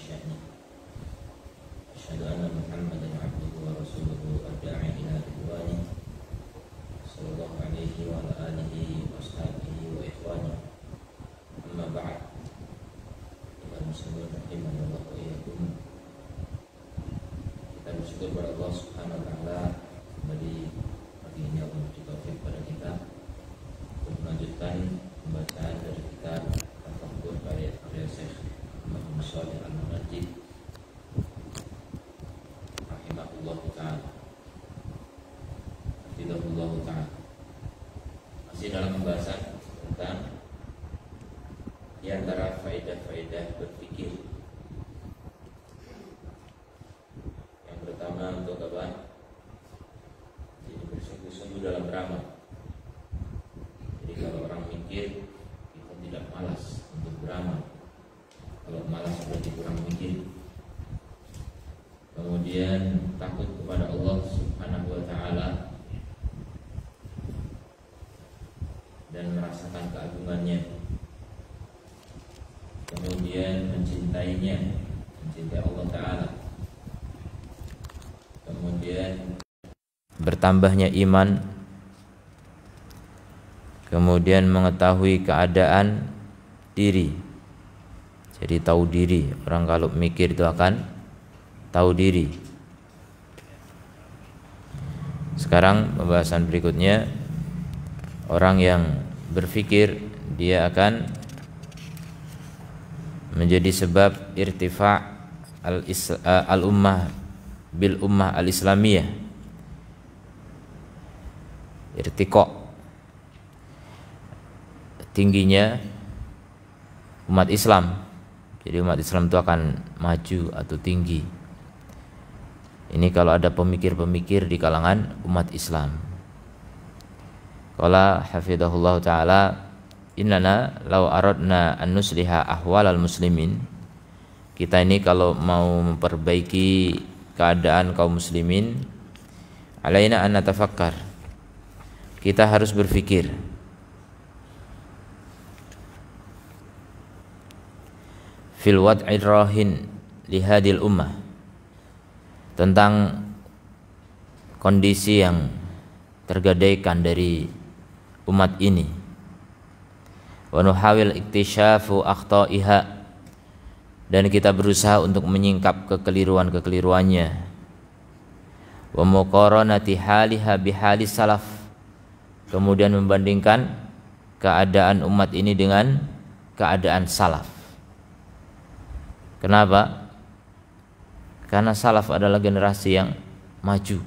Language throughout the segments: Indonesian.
وشأنه أشهد أن محمدا عبده ورسوله الداعي إلى رضوانه صلى الله عليه وعلى آله وأصحابه وإخوانه أما بعد إلى المسلمين رحمه الله وإياكم kita bersyukur kepada Allah merasakan keagungannya kemudian mencintainya mencintai Allah Ta'ala kemudian bertambahnya iman kemudian mengetahui keadaan diri jadi tahu diri orang kalau mikir itu akan tahu diri sekarang pembahasan berikutnya orang yang berpikir dia akan menjadi sebab irtifa al, al ummah bil ummah al islamiyah irtiqo tingginya umat Islam jadi umat Islam itu akan maju atau tinggi ini kalau ada pemikir-pemikir di kalangan umat Islam Qala hafidhahullah ta'ala Innana lau aradna an nusliha ahwalal muslimin Kita ini kalau mau memperbaiki keadaan kaum muslimin Alaina an natafakkar Kita harus berfikir Fil wad'id rahin lihadil ummah Tentang kondisi yang tergadaikan dari umat ini wa nuhawil iktisyafu akhtaiha dan kita berusaha untuk menyingkap kekeliruan-kekeliruannya wa muqaranati haliha bihali salaf kemudian membandingkan keadaan umat ini dengan keadaan salaf kenapa karena salaf adalah generasi yang maju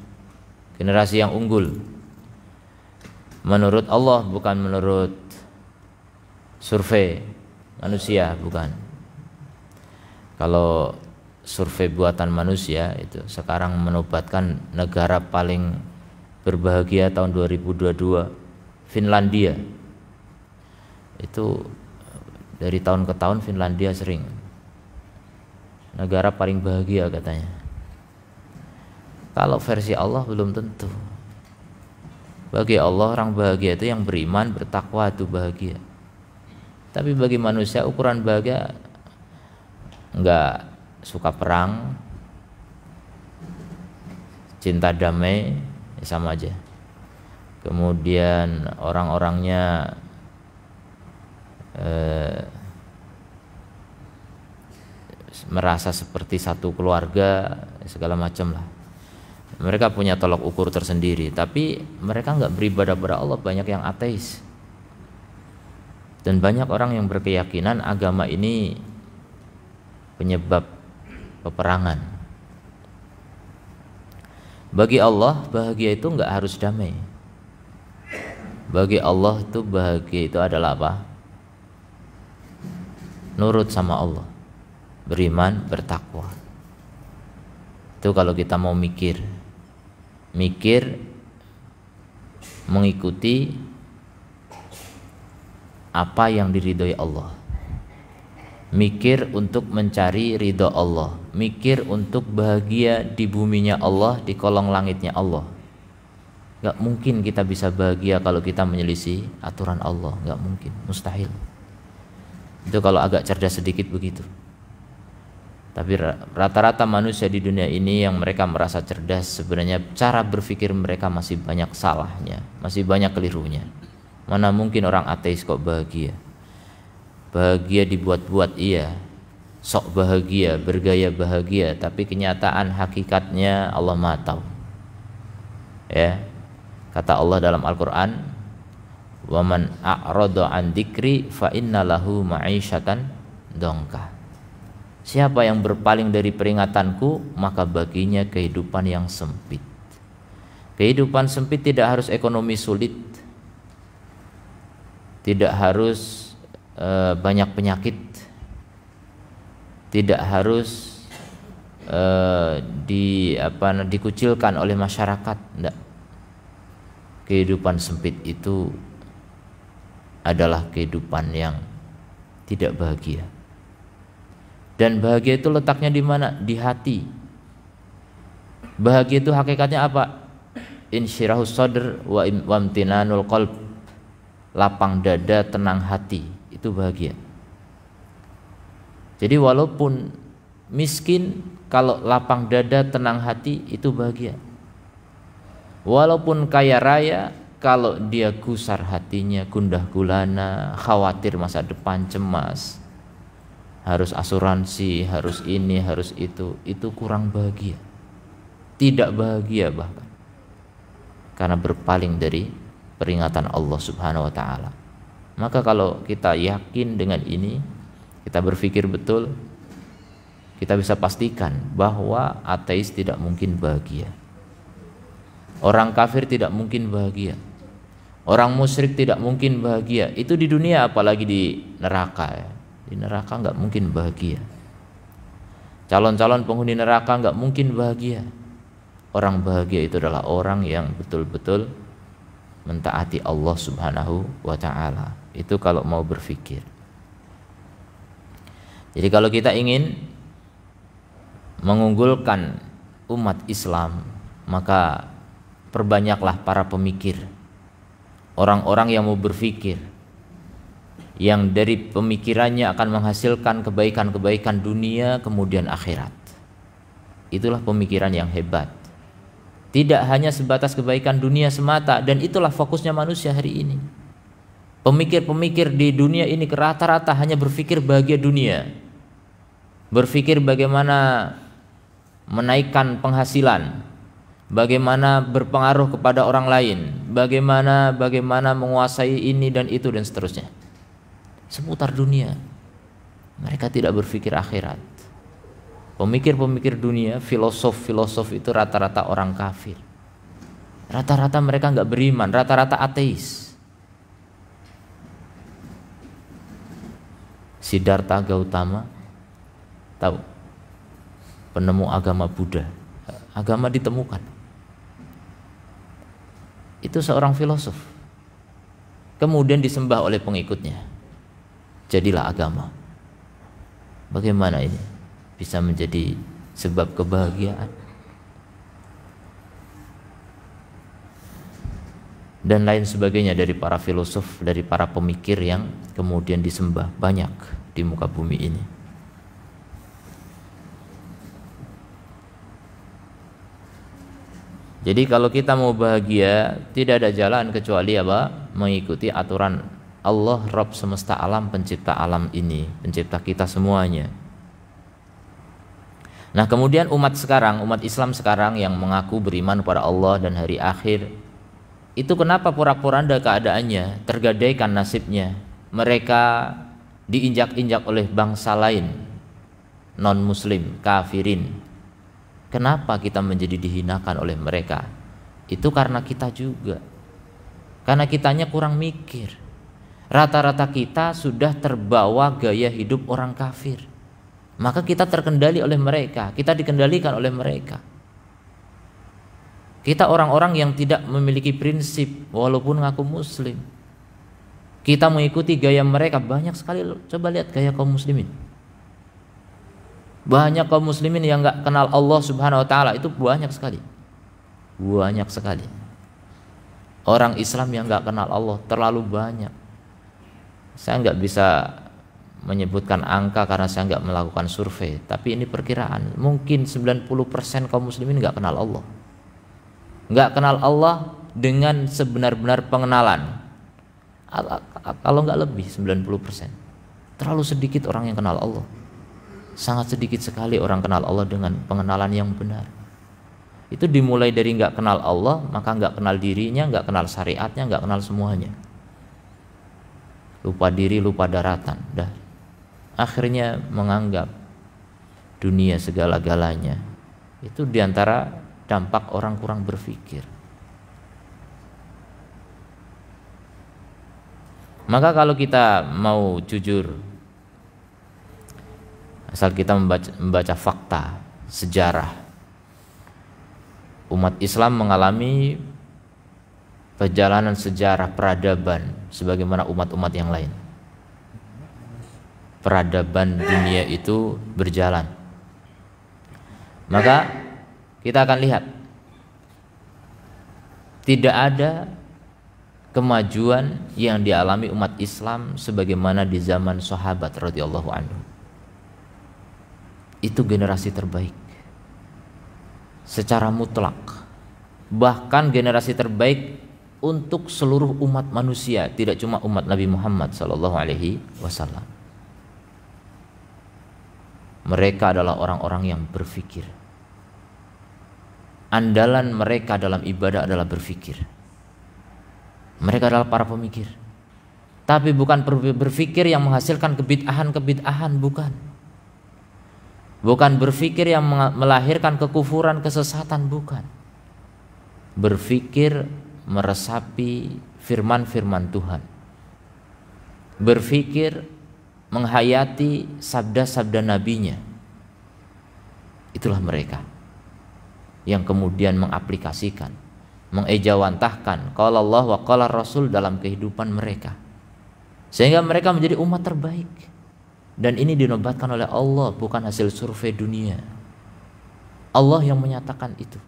generasi yang unggul menurut Allah bukan menurut survei manusia bukan kalau survei buatan manusia itu sekarang menobatkan negara paling berbahagia tahun 2022 Finlandia itu dari tahun ke tahun Finlandia sering negara paling bahagia katanya kalau versi Allah belum tentu bagi Allah orang bahagia itu yang beriman, bertakwa itu bahagia. Tapi bagi manusia ukuran bahagia enggak suka perang, cinta damai ya sama aja. Kemudian orang-orangnya eh, merasa seperti satu keluarga segala macam lah mereka punya tolok ukur tersendiri tapi mereka nggak beribadah pada Allah banyak yang ateis dan banyak orang yang berkeyakinan agama ini penyebab peperangan bagi Allah bahagia itu nggak harus damai bagi Allah itu bahagia itu adalah apa nurut sama Allah beriman bertakwa itu kalau kita mau mikir mikir mengikuti apa yang diridhoi Allah mikir untuk mencari ridho Allah mikir untuk bahagia di buminya Allah di kolong langitnya Allah gak mungkin kita bisa bahagia kalau kita menyelisih aturan Allah gak mungkin mustahil itu kalau agak cerdas sedikit begitu tapi rata-rata manusia di dunia ini yang mereka merasa cerdas sebenarnya cara berpikir mereka masih banyak salahnya, masih banyak kelirunya. Mana mungkin orang ateis kok bahagia? Bahagia dibuat-buat iya, sok bahagia, bergaya bahagia, tapi kenyataan hakikatnya Allah Maha tahu. Ya. Kata Allah dalam Al-Qur'an, "Wa man a'rada an dzikri fa innalahu ma'isyatan dongkah." Siapa yang berpaling dari peringatanku, maka baginya kehidupan yang sempit. Kehidupan sempit tidak harus ekonomi sulit, tidak harus e, banyak penyakit, tidak harus e, di apa dikucilkan oleh masyarakat. Tidak Kehidupan sempit itu adalah kehidupan yang tidak bahagia dan bahagia itu letaknya di mana? Di hati. Bahagia itu hakikatnya apa? Insyirahus sadr wa wamtinanul qalb. Lapang dada, tenang hati, itu bahagia. Jadi walaupun miskin kalau lapang dada, tenang hati itu bahagia. Walaupun kaya raya kalau dia gusar hatinya, gundah gulana, khawatir masa depan, cemas, harus asuransi, harus ini, harus itu, itu kurang bahagia. Tidak bahagia bahkan. Karena berpaling dari peringatan Allah Subhanahu wa taala. Maka kalau kita yakin dengan ini, kita berpikir betul, kita bisa pastikan bahwa ateis tidak mungkin bahagia. Orang kafir tidak mungkin bahagia. Orang musyrik tidak mungkin bahagia. Itu di dunia apalagi di neraka ya di neraka nggak mungkin bahagia. Calon-calon penghuni neraka nggak mungkin bahagia. Orang bahagia itu adalah orang yang betul-betul mentaati Allah Subhanahu wa taala. Itu kalau mau berpikir. Jadi kalau kita ingin mengunggulkan umat Islam, maka perbanyaklah para pemikir. Orang-orang yang mau berpikir, yang dari pemikirannya akan menghasilkan kebaikan-kebaikan dunia kemudian akhirat. Itulah pemikiran yang hebat. Tidak hanya sebatas kebaikan dunia semata dan itulah fokusnya manusia hari ini. Pemikir-pemikir di dunia ini rata-rata hanya berpikir bahagia dunia. Berpikir bagaimana menaikkan penghasilan, bagaimana berpengaruh kepada orang lain, bagaimana bagaimana menguasai ini dan itu dan seterusnya seputar dunia. Mereka tidak berpikir akhirat. Pemikir-pemikir dunia, filosof-filosof itu rata-rata orang kafir. Rata-rata mereka nggak beriman, rata-rata ateis. Siddhartha Gautama, tahu? Penemu agama Buddha. Agama ditemukan. Itu seorang filosof. Kemudian disembah oleh pengikutnya jadilah agama. Bagaimana ini bisa menjadi sebab kebahagiaan? Dan lain sebagainya dari para filosof, dari para pemikir yang kemudian disembah banyak di muka bumi ini. Jadi kalau kita mau bahagia, tidak ada jalan kecuali apa? Mengikuti aturan Allah Rob semesta alam pencipta alam ini, pencipta kita semuanya. Nah, kemudian umat sekarang, umat Islam sekarang yang mengaku beriman kepada Allah dan hari akhir, itu kenapa pura poranda keadaannya, tergadaikan nasibnya. Mereka diinjak-injak oleh bangsa lain, non-muslim, kafirin. Kenapa kita menjadi dihinakan oleh mereka? Itu karena kita juga. Karena kitanya kurang mikir Rata-rata kita sudah terbawa gaya hidup orang kafir. Maka kita terkendali oleh mereka, kita dikendalikan oleh mereka. Kita orang-orang yang tidak memiliki prinsip walaupun ngaku muslim. Kita mengikuti gaya mereka banyak sekali Coba lihat gaya kaum muslimin. Banyak kaum muslimin yang nggak kenal Allah Subhanahu wa taala itu banyak sekali. Banyak sekali. Orang Islam yang nggak kenal Allah terlalu banyak. Saya nggak bisa menyebutkan angka karena saya nggak melakukan survei, tapi ini perkiraan. Mungkin 90% kaum muslimin nggak kenal Allah. Nggak kenal Allah dengan sebenar-benar pengenalan. Kalau nggak lebih 90%. Terlalu sedikit orang yang kenal Allah. Sangat sedikit sekali orang kenal Allah dengan pengenalan yang benar. Itu dimulai dari nggak kenal Allah, maka nggak kenal dirinya, nggak kenal syariatnya, nggak kenal semuanya lupa diri, lupa daratan. Dah. Akhirnya menganggap dunia segala-galanya. Itu diantara dampak orang kurang berpikir. Maka kalau kita mau jujur, asal kita membaca, membaca fakta, sejarah, umat Islam mengalami perjalanan sejarah peradaban sebagaimana umat-umat yang lain. Peradaban dunia itu berjalan. Maka kita akan lihat tidak ada kemajuan yang dialami umat Islam sebagaimana di zaman sahabat radhiyallahu anhu. Itu generasi terbaik. Secara mutlak. Bahkan generasi terbaik untuk seluruh umat manusia, tidak cuma umat Nabi Muhammad sallallahu alaihi wasallam. Mereka adalah orang-orang yang berfikir. Andalan mereka dalam ibadah adalah berfikir. Mereka adalah para pemikir. Tapi bukan berfikir yang menghasilkan kebid'ahan-kebid'ahan, bukan. Bukan berfikir yang melahirkan kekufuran, kesesatan, bukan. Berfikir meresapi firman-firman Tuhan. Berfikir, menghayati sabda-sabda nabinya. Itulah mereka yang kemudian mengaplikasikan, mengejawantahkan kalau Allah wa qala Rasul dalam kehidupan mereka. Sehingga mereka menjadi umat terbaik. Dan ini dinobatkan oleh Allah bukan hasil survei dunia. Allah yang menyatakan itu.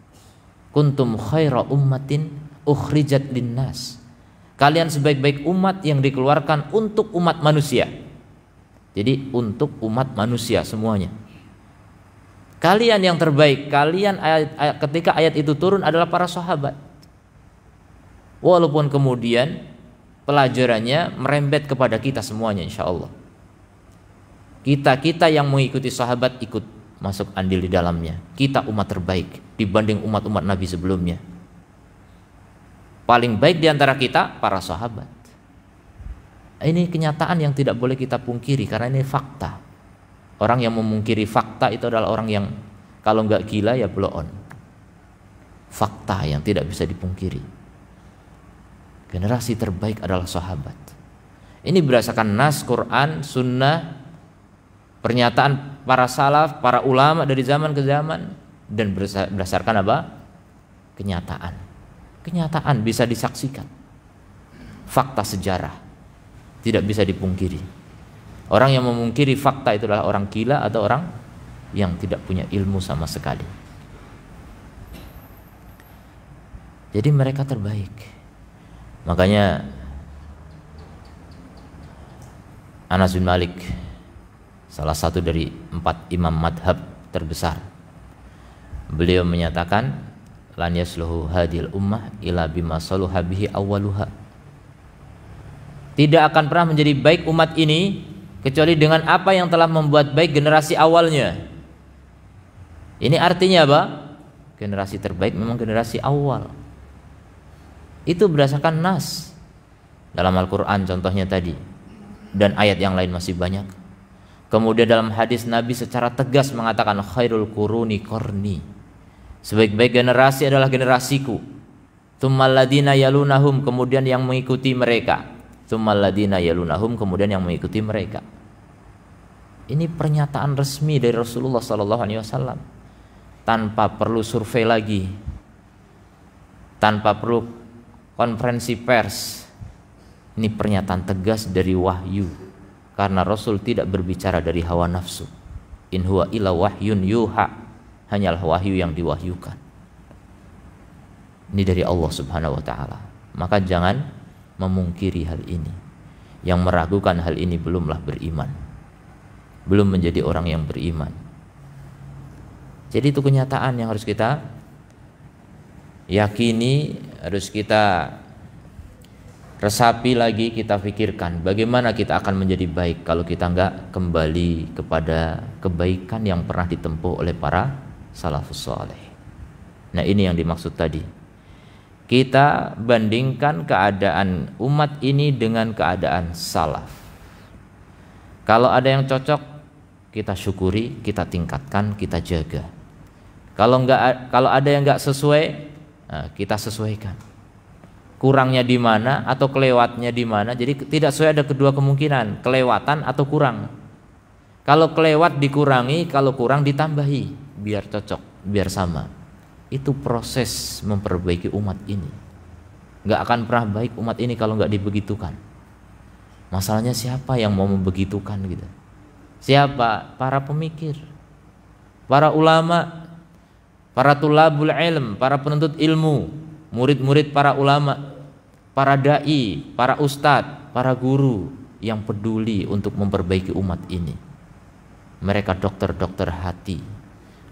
Kuntum khaira ummatin ukhrijat linnas. Kalian sebaik-baik umat yang dikeluarkan untuk umat manusia. Jadi untuk umat manusia semuanya. Kalian yang terbaik, kalian ayat, ayat, ketika ayat itu turun adalah para sahabat. Walaupun kemudian pelajarannya merembet kepada kita semuanya insya Allah. Kita-kita yang mengikuti sahabat ikut masuk andil di dalamnya. Kita umat terbaik dibanding umat-umat Nabi sebelumnya paling baik di antara kita para sahabat. Ini kenyataan yang tidak boleh kita pungkiri karena ini fakta. Orang yang memungkiri fakta itu adalah orang yang kalau nggak gila ya blow on. Fakta yang tidak bisa dipungkiri. Generasi terbaik adalah sahabat. Ini berdasarkan nas Quran, sunnah, pernyataan para salaf, para ulama dari zaman ke zaman dan berdasarkan apa? Kenyataan kenyataan bisa disaksikan fakta sejarah tidak bisa dipungkiri orang yang memungkiri fakta itulah orang gila atau orang yang tidak punya ilmu sama sekali jadi mereka terbaik makanya Anas bin Malik salah satu dari empat imam madhab terbesar beliau menyatakan lan yasluhu hadil ummah ila bima saluha bihi awwaluha tidak akan pernah menjadi baik umat ini kecuali dengan apa yang telah membuat baik generasi awalnya ini artinya apa generasi terbaik memang generasi awal itu berdasarkan nas dalam Al-Qur'an contohnya tadi dan ayat yang lain masih banyak kemudian dalam hadis Nabi secara tegas mengatakan khairul kuruni korni Sebaik-baik generasi adalah generasiku. tsummalladzina yalunahum kemudian yang mengikuti mereka. tsummalladzina yalunahum kemudian yang mengikuti mereka. Ini pernyataan resmi dari Rasulullah sallallahu alaihi wasallam. Tanpa perlu survei lagi. Tanpa perlu konferensi pers. Ini pernyataan tegas dari wahyu karena Rasul tidak berbicara dari hawa nafsu. In huwa ila wahyun yuha hanyalah wahyu yang diwahyukan. Ini dari Allah Subhanahu wa taala. Maka jangan memungkiri hal ini. Yang meragukan hal ini belumlah beriman. Belum menjadi orang yang beriman. Jadi itu kenyataan yang harus kita yakini, harus kita resapi lagi, kita pikirkan bagaimana kita akan menjadi baik kalau kita enggak kembali kepada kebaikan yang pernah ditempuh oleh para salafus soleh. Nah, ini yang dimaksud tadi. Kita bandingkan keadaan umat ini dengan keadaan salaf. Kalau ada yang cocok, kita syukuri, kita tingkatkan, kita jaga. Kalau nggak, kalau ada yang nggak sesuai, nah, kita sesuaikan. Kurangnya di mana atau kelewatnya di mana? Jadi tidak sesuai ada kedua kemungkinan, kelewatan atau kurang. Kalau kelewat dikurangi, kalau kurang ditambahi biar cocok, biar sama. Itu proses memperbaiki umat ini. Gak akan pernah baik umat ini kalau gak dibegitukan. Masalahnya siapa yang mau membegitukan gitu? Siapa? Para pemikir, para ulama, para tulabul ilm, para penuntut ilmu, murid-murid para ulama, para dai, para ustadz, para guru yang peduli untuk memperbaiki umat ini mereka dokter-dokter hati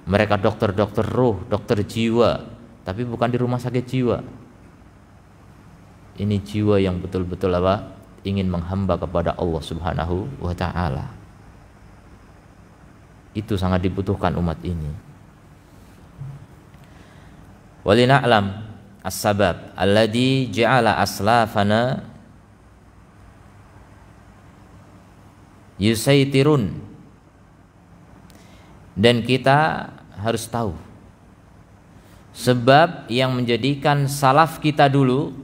mereka dokter-dokter ruh, dokter jiwa, tapi bukan di rumah sakit jiwa. Ini jiwa yang betul-betul apa? ingin menghamba kepada Allah Subhanahu wa taala. Itu sangat dibutuhkan umat ini. Walina'lam as-sabab alladhi ja'ala aslafana yusaitirun dan kita harus tahu sebab yang menjadikan salaf kita dulu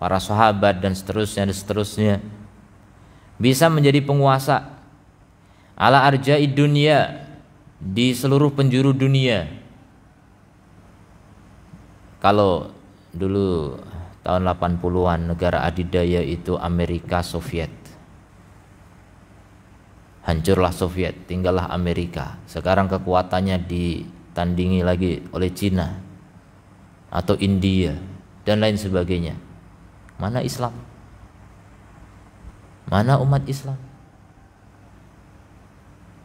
para sahabat dan seterusnya dan seterusnya bisa menjadi penguasa ala di dunia di seluruh penjuru dunia kalau dulu tahun 80-an negara adidaya itu Amerika Soviet hancurlah Soviet, tinggallah Amerika. Sekarang kekuatannya ditandingi lagi oleh Cina atau India dan lain sebagainya. Mana Islam? Mana umat Islam?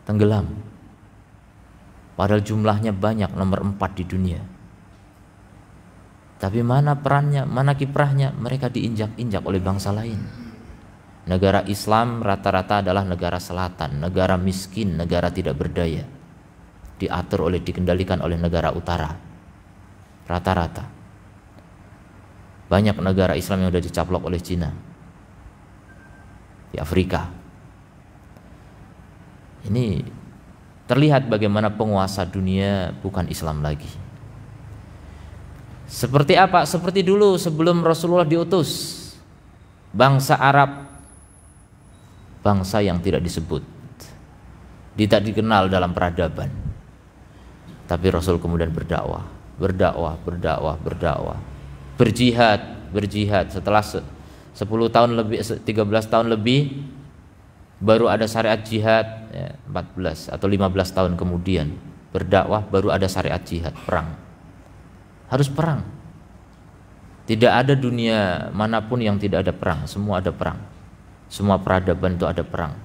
Tenggelam. Padahal jumlahnya banyak, nomor empat di dunia. Tapi mana perannya, mana kiprahnya? Mereka diinjak-injak oleh bangsa lain. Negara Islam rata-rata adalah negara selatan, negara miskin, negara tidak berdaya. Diatur oleh dikendalikan oleh negara utara. Rata-rata. Banyak negara Islam yang sudah dicaplok oleh Cina. Di Afrika. Ini terlihat bagaimana penguasa dunia bukan Islam lagi. Seperti apa? Seperti dulu sebelum Rasulullah diutus. Bangsa Arab bangsa yang tidak disebut tidak dikenal dalam peradaban tapi Rasul kemudian berdakwah berdakwah berdakwah berdakwah berjihad berjihad setelah 10 tahun lebih 13 tahun lebih baru ada syariat jihad 14 ya, atau 15 tahun kemudian berdakwah baru ada syariat jihad perang harus perang tidak ada dunia manapun yang tidak ada perang semua ada perang semua peradaban itu ada perang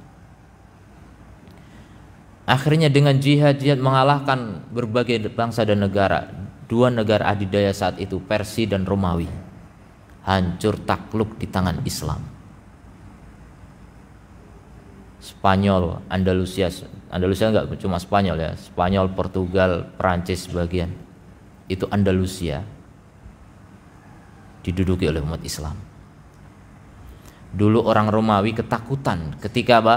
akhirnya dengan jihad jihad mengalahkan berbagai bangsa dan negara dua negara adidaya saat itu Persia dan Romawi hancur takluk di tangan Islam Spanyol Andalusia Andalusia nggak cuma Spanyol ya Spanyol Portugal Perancis bagian itu Andalusia diduduki oleh umat Islam Dulu orang Romawi ketakutan ketika apa?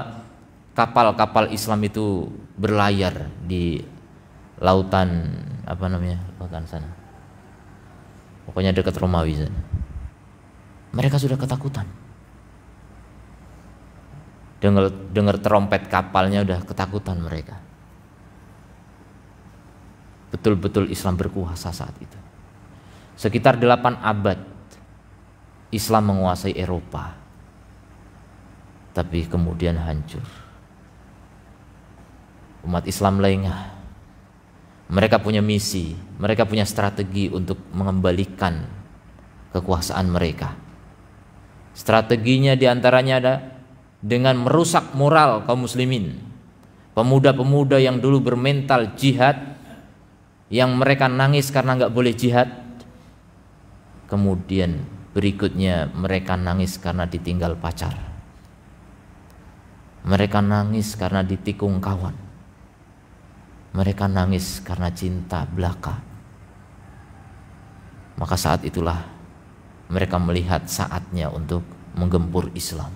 kapal-kapal Islam itu berlayar di lautan apa namanya? lautan sana. Pokoknya dekat Romawi sana. Mereka sudah ketakutan. Dengar, dengar trompet kapalnya udah ketakutan mereka. Betul-betul Islam berkuasa saat itu. Sekitar 8 abad Islam menguasai Eropa tapi kemudian hancur. Umat Islam lengah. Mereka punya misi, mereka punya strategi untuk mengembalikan kekuasaan mereka. Strateginya diantaranya ada dengan merusak moral kaum muslimin. Pemuda-pemuda yang dulu bermental jihad, yang mereka nangis karena nggak boleh jihad, kemudian berikutnya mereka nangis karena ditinggal pacar. Mereka nangis karena ditikung kawan. Mereka nangis karena cinta belaka. Maka saat itulah mereka melihat saatnya untuk menggempur Islam.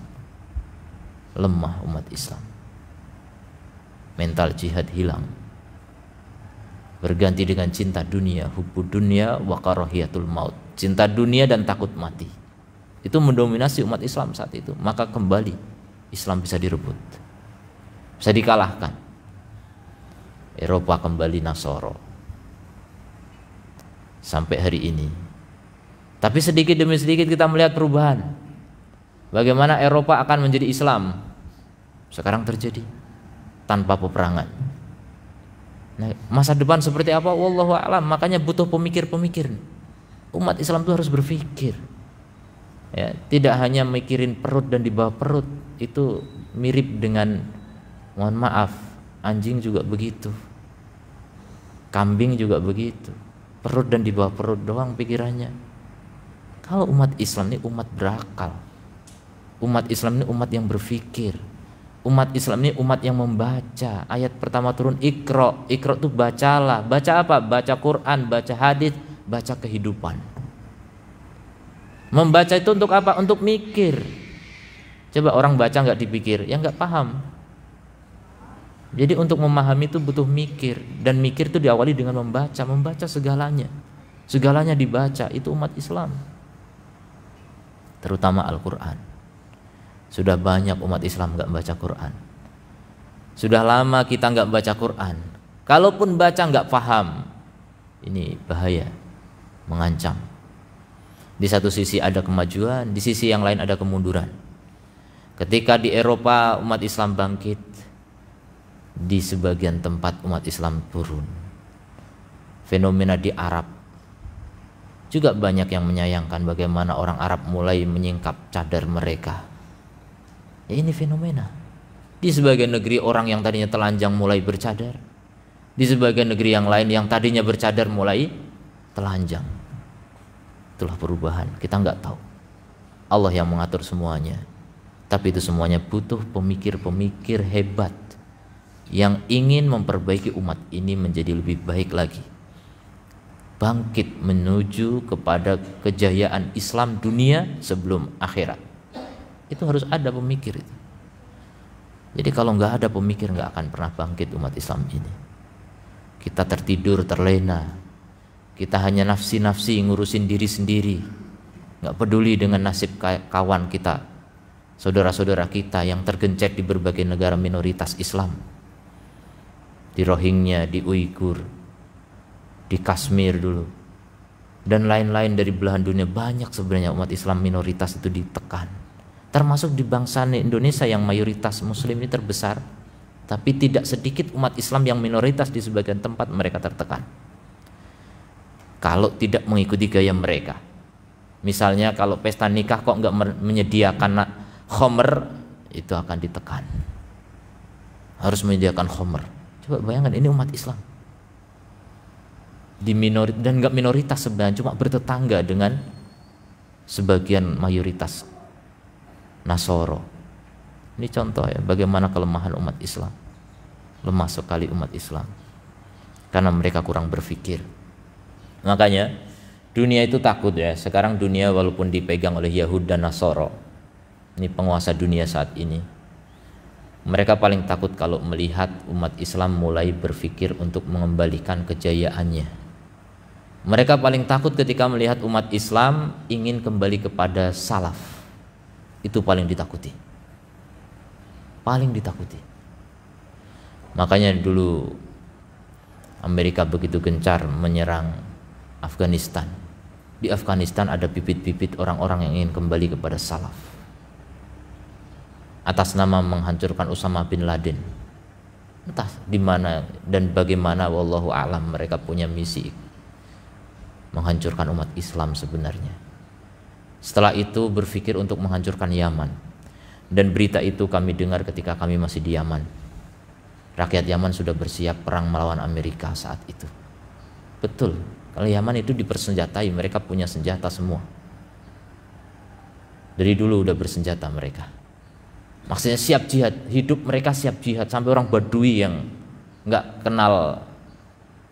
Lemah umat Islam. Mental jihad hilang. Berganti dengan cinta dunia, hubu dunia wa karohiyatul maut. Cinta dunia dan takut mati. Itu mendominasi umat Islam saat itu. Maka kembali Islam bisa direbut bisa dikalahkan Eropa kembali Nasoro sampai hari ini tapi sedikit demi sedikit kita melihat perubahan bagaimana Eropa akan menjadi Islam sekarang terjadi tanpa peperangan nah, masa depan seperti apa wallahu alam makanya butuh pemikir-pemikir umat Islam itu harus berpikir ya, tidak hanya mikirin perut dan di bawah perut itu mirip dengan mohon maaf anjing juga begitu kambing juga begitu perut dan di bawah perut doang pikirannya kalau umat Islam ini umat berakal umat Islam ini umat yang berpikir umat Islam ini umat yang membaca ayat pertama turun ikro ikro tuh bacalah baca apa baca Quran baca hadis baca kehidupan Membaca itu untuk apa? Untuk mikir. Coba orang baca nggak dipikir, ya nggak paham. Jadi untuk memahami itu butuh mikir dan mikir itu diawali dengan membaca, membaca segalanya. Segalanya dibaca itu umat Islam. Terutama Al-Qur'an. Sudah banyak umat Islam nggak baca Quran. Sudah lama kita nggak baca Quran. Kalaupun baca nggak paham, ini bahaya, mengancam. Di satu sisi ada kemajuan, di sisi yang lain ada kemunduran. Ketika di Eropa umat Islam bangkit, di sebagian tempat umat Islam turun. Fenomena di Arab juga banyak yang menyayangkan bagaimana orang Arab mulai menyingkap cadar mereka. Ya ini fenomena. Di sebagian negeri orang yang tadinya telanjang mulai bercadar. Di sebagian negeri yang lain yang tadinya bercadar mulai telanjang itulah perubahan. Kita nggak tahu. Allah yang mengatur semuanya. Tapi itu semuanya butuh pemikir-pemikir hebat yang ingin memperbaiki umat ini menjadi lebih baik lagi. Bangkit menuju kepada kejayaan Islam dunia sebelum akhirat. Itu harus ada pemikir itu. Jadi kalau nggak ada pemikir nggak akan pernah bangkit umat Islam ini. Kita tertidur terlena, kita hanya nafsi-nafsi ngurusin diri sendiri, nggak peduli dengan nasib kawan kita, saudara-saudara kita yang tergencet di berbagai negara minoritas Islam, di Rohingya, di Uyghur di Kashmir dulu, dan lain-lain dari belahan dunia banyak sebenarnya umat Islam minoritas itu ditekan, termasuk di bangsa Indonesia yang mayoritas Muslim ini terbesar tapi tidak sedikit umat Islam yang minoritas di sebagian tempat mereka tertekan kalau tidak mengikuti gaya mereka. Misalnya kalau pesta nikah kok nggak menyediakan homer itu akan ditekan. Harus menyediakan homer. Coba bayangkan ini umat Islam di minori dan nggak minoritas sebenarnya cuma bertetangga dengan sebagian mayoritas Nasoro. Ini contoh ya bagaimana kelemahan umat Islam. Lemah sekali umat Islam karena mereka kurang berpikir. Makanya dunia itu takut ya. Sekarang dunia walaupun dipegang oleh Yahud dan Nasoro, ini penguasa dunia saat ini. Mereka paling takut kalau melihat umat Islam mulai berpikir untuk mengembalikan kejayaannya. Mereka paling takut ketika melihat umat Islam ingin kembali kepada salaf. Itu paling ditakuti. Paling ditakuti. Makanya dulu Amerika begitu gencar menyerang Afghanistan. Di Afghanistan ada bibit-bibit orang-orang yang ingin kembali kepada salaf. Atas nama menghancurkan Usama bin Laden. Entah di mana dan bagaimana wallahu alam mereka punya misi menghancurkan umat Islam sebenarnya. Setelah itu berpikir untuk menghancurkan Yaman. Dan berita itu kami dengar ketika kami masih di Yaman. Rakyat Yaman sudah bersiap perang melawan Amerika saat itu. Betul, kalau Yaman itu dipersenjatai, mereka punya senjata semua. Dari dulu udah bersenjata mereka. Maksudnya siap jihad, hidup mereka siap jihad sampai orang Badui yang nggak kenal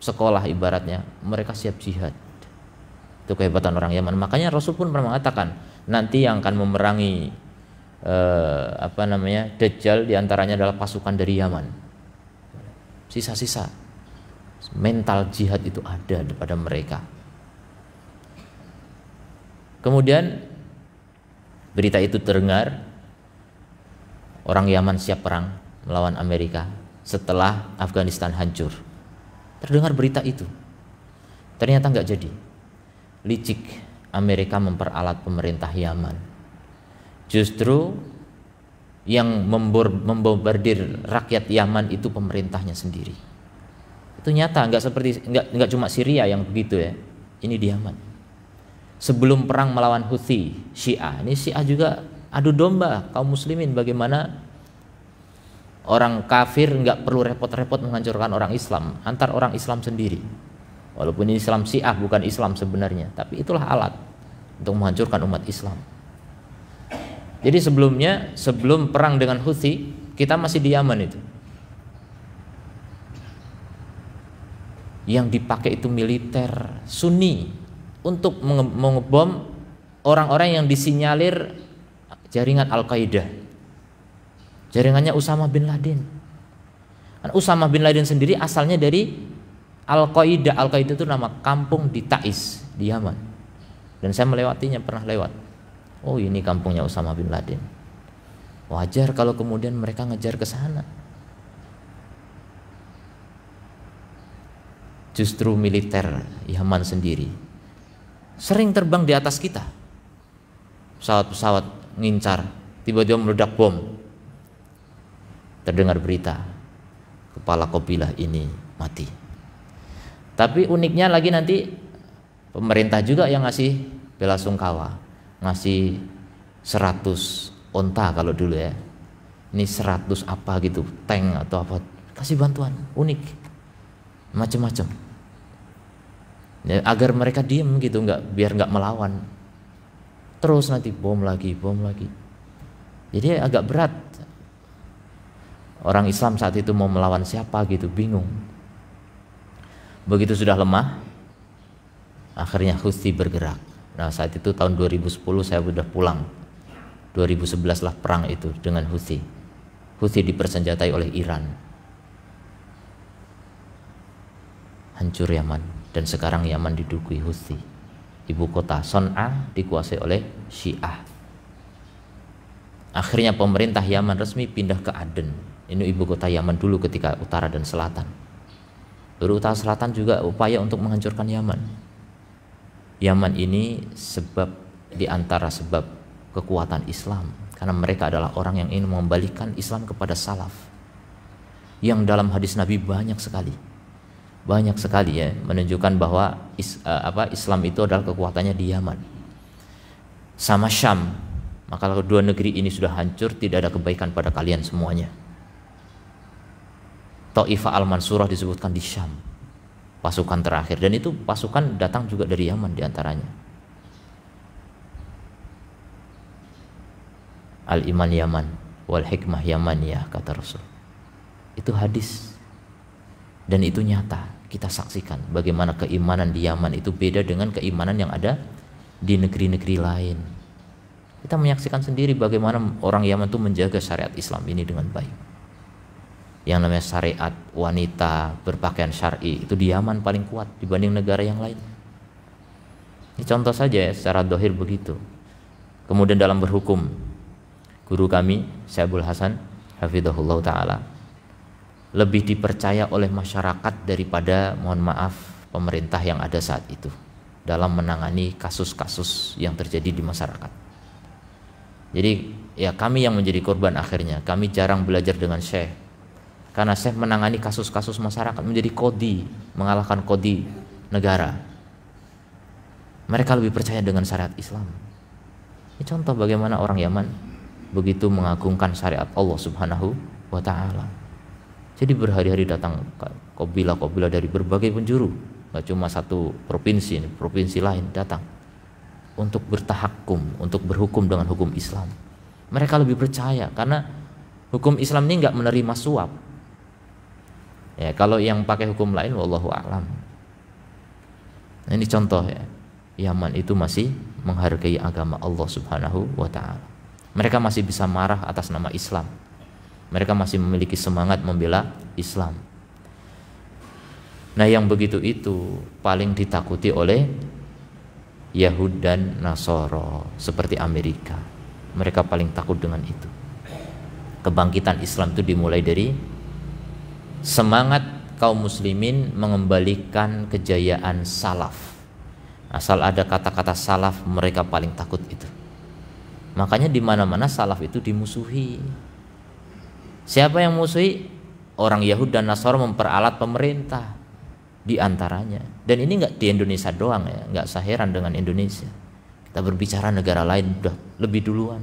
sekolah ibaratnya, mereka siap jihad. Itu kehebatan orang Yaman. Makanya Rasul pun pernah mengatakan, nanti yang akan memerangi eh, apa namanya Dajjal diantaranya adalah pasukan dari Yaman. Sisa-sisa mental jihad itu ada pada mereka. Kemudian berita itu terdengar orang Yaman siap perang melawan Amerika setelah Afghanistan hancur. Terdengar berita itu. Ternyata nggak jadi. Licik Amerika memperalat pemerintah Yaman. Justru yang membombardir rakyat Yaman itu pemerintahnya sendiri itu nyata nggak seperti nggak nggak cuma Syria yang begitu ya ini di Yaman sebelum perang melawan Houthi Syiah ini Syiah juga adu domba kaum muslimin bagaimana orang kafir nggak perlu repot-repot menghancurkan orang Islam antar orang Islam sendiri walaupun ini Islam Syiah bukan Islam sebenarnya tapi itulah alat untuk menghancurkan umat Islam jadi sebelumnya sebelum perang dengan Houthi kita masih di Yaman itu yang dipakai itu militer Sunni untuk mengebom orang-orang yang disinyalir jaringan Al-Qaeda. Jaringannya Usama bin Laden. Kan Usama bin Laden sendiri asalnya dari Al-Qaeda. Al-Qaeda itu nama kampung di Taiz, di Yaman. Dan saya melewatinya, pernah lewat. Oh, ini kampungnya Usama bin Laden. Wajar kalau kemudian mereka ngejar ke sana justru militer Yaman sendiri sering terbang di atas kita pesawat-pesawat ngincar tiba-tiba meledak bom terdengar berita kepala kopilah ini mati tapi uniknya lagi nanti pemerintah juga yang ngasih bela sungkawa ngasih 100 onta kalau dulu ya ini 100 apa gitu tank atau apa kasih bantuan unik macam-macam ya, agar mereka diem gitu nggak biar nggak melawan terus nanti bom lagi bom lagi jadi agak berat orang Islam saat itu mau melawan siapa gitu bingung begitu sudah lemah akhirnya Husti bergerak nah saat itu tahun 2010 saya sudah pulang 2011 lah perang itu dengan Houthi Houthi dipersenjatai oleh Iran hancur Yaman dan sekarang Yaman diduduki Houthi. Ibu kota Son'a dikuasai oleh Syiah. Akhirnya pemerintah Yaman resmi pindah ke Aden. Ini ibu kota Yaman dulu ketika utara dan selatan. Lalu utara selatan juga upaya untuk menghancurkan Yaman. Yaman ini sebab di antara sebab kekuatan Islam karena mereka adalah orang yang ingin mengembalikan Islam kepada salaf yang dalam hadis Nabi banyak sekali banyak sekali ya menunjukkan bahwa is, uh, apa Islam itu adalah kekuatannya di Yaman sama Syam maka kedua negeri ini sudah hancur tidak ada kebaikan pada kalian semuanya Ta'ifa al-Mansurah disebutkan di Syam pasukan terakhir dan itu pasukan datang juga dari Yaman diantaranya al-iman Yaman wal hikmah Yaman ya kata Rasul itu hadis dan itu nyata kita saksikan bagaimana keimanan di Yaman itu beda dengan keimanan yang ada di negeri-negeri lain. Kita menyaksikan sendiri bagaimana orang Yaman itu menjaga syariat Islam ini dengan baik. Yang namanya syariat wanita berpakaian syar'i itu di Yaman paling kuat dibanding negara yang lain. Ini contoh saja ya, secara dohir begitu. Kemudian dalam berhukum, guru kami, Syabul Hasan, Hafidhullah Ta'ala, lebih dipercaya oleh masyarakat daripada mohon maaf pemerintah yang ada saat itu dalam menangani kasus-kasus yang terjadi di masyarakat. Jadi ya kami yang menjadi korban akhirnya, kami jarang belajar dengan Syekh. Karena Syekh menangani kasus-kasus masyarakat menjadi kodi, mengalahkan kodi negara. Mereka lebih percaya dengan syariat Islam. Ini contoh bagaimana orang Yaman begitu mengagungkan syariat Allah Subhanahu wa taala. Jadi berhari-hari datang kobila-kobila dari berbagai penjuru, nggak cuma satu provinsi, provinsi lain datang untuk bertahakum, untuk berhukum dengan hukum Islam. Mereka lebih percaya karena hukum Islam ini nggak menerima suap. Ya, kalau yang pakai hukum lain, wallahu a'lam. Nah, ini contoh ya. Yaman itu masih menghargai agama Allah Subhanahu wa taala. Mereka masih bisa marah atas nama Islam mereka masih memiliki semangat membela Islam. Nah, yang begitu itu paling ditakuti oleh Yahud dan Nasoro seperti Amerika. Mereka paling takut dengan itu. Kebangkitan Islam itu dimulai dari semangat kaum muslimin mengembalikan kejayaan salaf. Asal ada kata-kata salaf, mereka paling takut itu. Makanya di mana-mana salaf itu dimusuhi Siapa yang musuhi? Orang Yahud dan Nasor memperalat pemerintah di antaranya. Dan ini nggak di Indonesia doang ya, nggak saheran dengan Indonesia. Kita berbicara negara lain udah lebih duluan.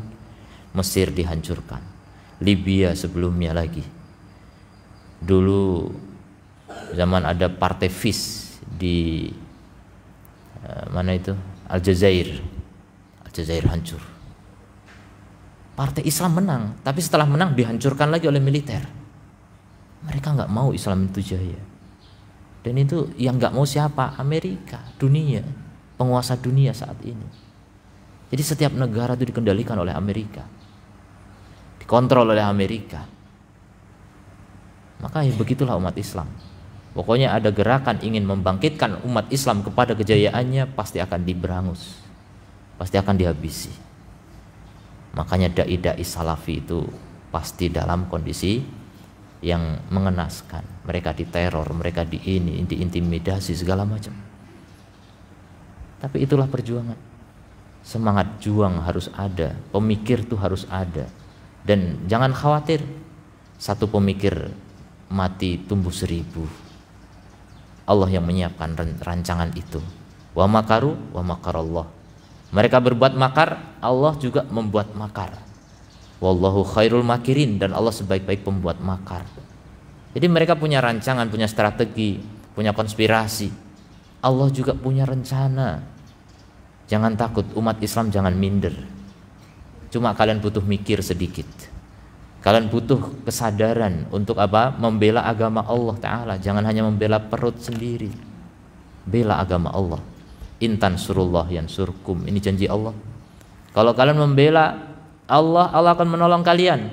Mesir dihancurkan, Libya sebelumnya lagi. Dulu zaman ada partai FIS di eh, mana itu Aljazair. Aljazair hancur. Partai Islam menang, tapi setelah menang dihancurkan lagi oleh militer. Mereka nggak mau Islam itu jaya. Dan itu yang nggak mau siapa? Amerika, dunia, penguasa dunia saat ini. Jadi setiap negara itu dikendalikan oleh Amerika, dikontrol oleh Amerika. Maka ya begitulah umat Islam. Pokoknya ada gerakan ingin membangkitkan umat Islam kepada kejayaannya pasti akan diberangus. Pasti akan dihabisi. Makanya dai-dai salafi itu pasti dalam kondisi yang mengenaskan. Mereka diteror, mereka di ini, diintimidasi segala macam. Tapi itulah perjuangan. Semangat juang harus ada, pemikir tuh harus ada. Dan jangan khawatir, satu pemikir mati tumbuh seribu. Allah yang menyiapkan rancangan itu. Wa makaru wa makarallah mereka berbuat makar, Allah juga membuat makar. Wallahu khairul makirin dan Allah sebaik-baik pembuat makar. Jadi mereka punya rancangan, punya strategi, punya konspirasi. Allah juga punya rencana. Jangan takut umat Islam jangan minder. Cuma kalian butuh mikir sedikit. Kalian butuh kesadaran untuk apa? Membela agama Allah Ta'ala Jangan hanya membela perut sendiri Bela agama Allah intan surullah yang surkum ini janji Allah kalau kalian membela Allah Allah akan menolong kalian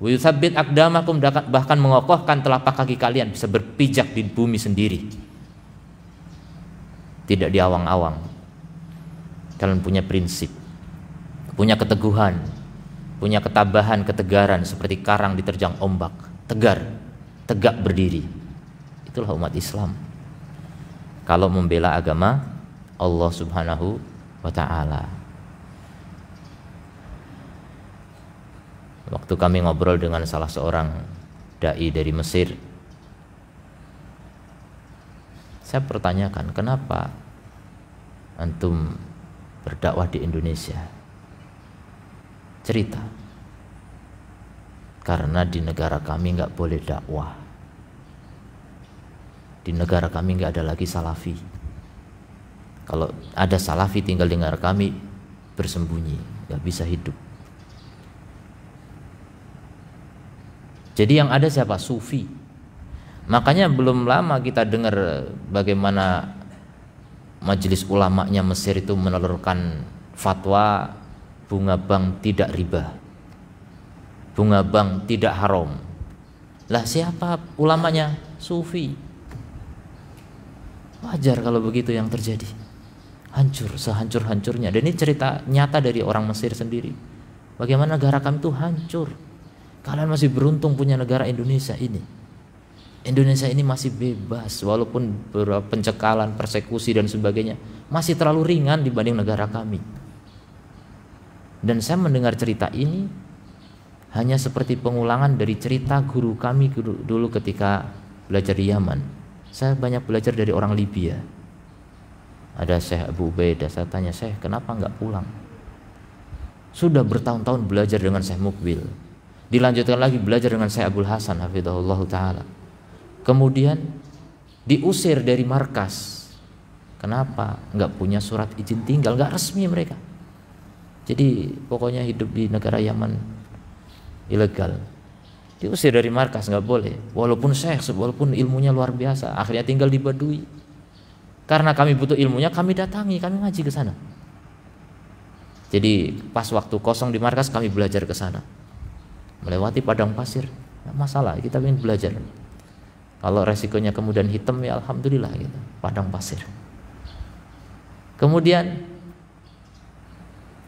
wujudabid akdamakum bahkan mengokohkan telapak kaki kalian bisa berpijak di bumi sendiri. Tidak diawang-awang. Kalian punya prinsip, punya keteguhan, punya ketabahan, ketegaran seperti karang diterjang ombak, tegar, tegak berdiri. Itulah umat Islam. Kalau membela agama Allah Subhanahu wa taala. Waktu kami ngobrol dengan salah seorang dai dari Mesir, saya pertanyakan, kenapa antum berdakwah di Indonesia? Cerita. Karena di negara kami nggak boleh dakwah. Di negara kami nggak ada lagi salafi kalau ada salafi tinggal dengar kami bersembunyi, nggak bisa hidup. Jadi yang ada siapa? Sufi. Makanya belum lama kita dengar bagaimana majelis ulamanya Mesir itu menelurkan fatwa bunga bank tidak riba. Bunga bank tidak haram. Lah siapa ulamanya? Sufi. Wajar kalau begitu yang terjadi hancur sehancur-hancurnya dan ini cerita nyata dari orang Mesir sendiri bagaimana negara kami itu hancur kalian masih beruntung punya negara Indonesia ini Indonesia ini masih bebas walaupun pencekalan, persekusi dan sebagainya masih terlalu ringan dibanding negara kami. Dan saya mendengar cerita ini hanya seperti pengulangan dari cerita guru kami dulu ketika belajar di Yaman. Saya banyak belajar dari orang Libya ada Syekh Abu beda, saya tanya Syekh kenapa nggak pulang sudah bertahun-tahun belajar dengan Syekh Mukbil dilanjutkan lagi belajar dengan Syekh Abdul Hasan hafizahullah taala kemudian diusir dari markas kenapa nggak punya surat izin tinggal nggak resmi mereka jadi pokoknya hidup di negara Yaman ilegal diusir dari markas nggak boleh walaupun Syekh walaupun ilmunya luar biasa akhirnya tinggal di Badui karena kami butuh ilmunya, kami datangi, kami ngaji ke sana. Jadi pas waktu kosong di markas kami belajar ke sana. Melewati padang pasir, nggak masalah, kita ingin belajar. Kalau resikonya kemudian hitam ya alhamdulillah gitu, padang pasir. Kemudian